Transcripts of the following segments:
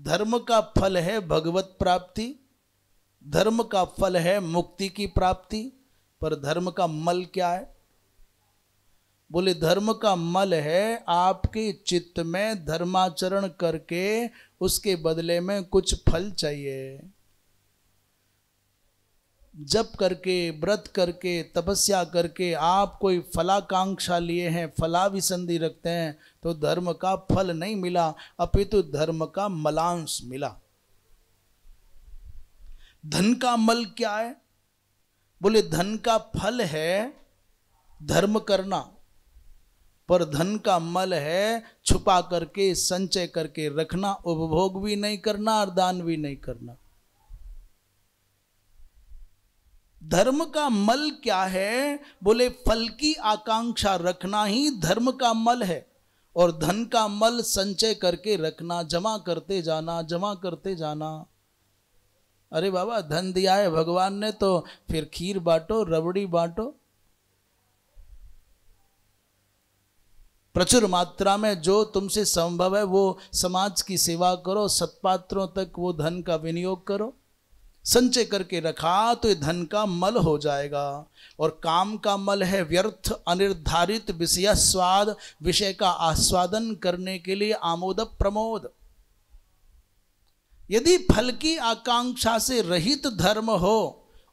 धर्म का फल है भगवत प्राप्ति धर्म का फल है मुक्ति की प्राप्ति पर धर्म का मल क्या है बोले धर्म का मल है आपके चित्त में धर्माचरण करके उसके बदले में कुछ फल चाहिए जप करके व्रत करके तपस्या करके आप कोई फलाकांक्षा लिए हैं फला संधि रखते हैं तो धर्म का फल नहीं मिला अपितु धर्म का मलांश मिला धन का मल क्या है बोले धन का फल है धर्म करना पर धन का मल है छुपा करके संचय करके रखना उपभोग भी नहीं करना और दान भी नहीं करना धर्म का मल क्या है बोले फल की आकांक्षा रखना ही धर्म का मल है और धन का मल संचय करके रखना जमा करते जाना जमा करते जाना अरे बाबा धन दिया है भगवान ने तो फिर खीर बांटो रबड़ी बांटो प्रचुर मात्रा में जो तुमसे संभव है वो समाज की सेवा करो सत्पात्रों तक वो धन का विनियोग करो संचय करके रखा तो ये धन का मल हो जाएगा और काम का मल है व्यर्थ अनिर्धारित विषय स्वाद विषय का आस्वादन करने के लिए आमोद प्रमोद यदि फल की आकांक्षा से रहित धर्म हो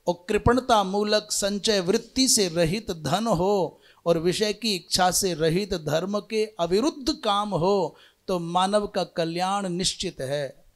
और कृपणता मूलक संचय वृत्ति से रहित धन हो और विषय की इच्छा से रहित धर्म के अविरुद्ध काम हो तो मानव का कल्याण निश्चित है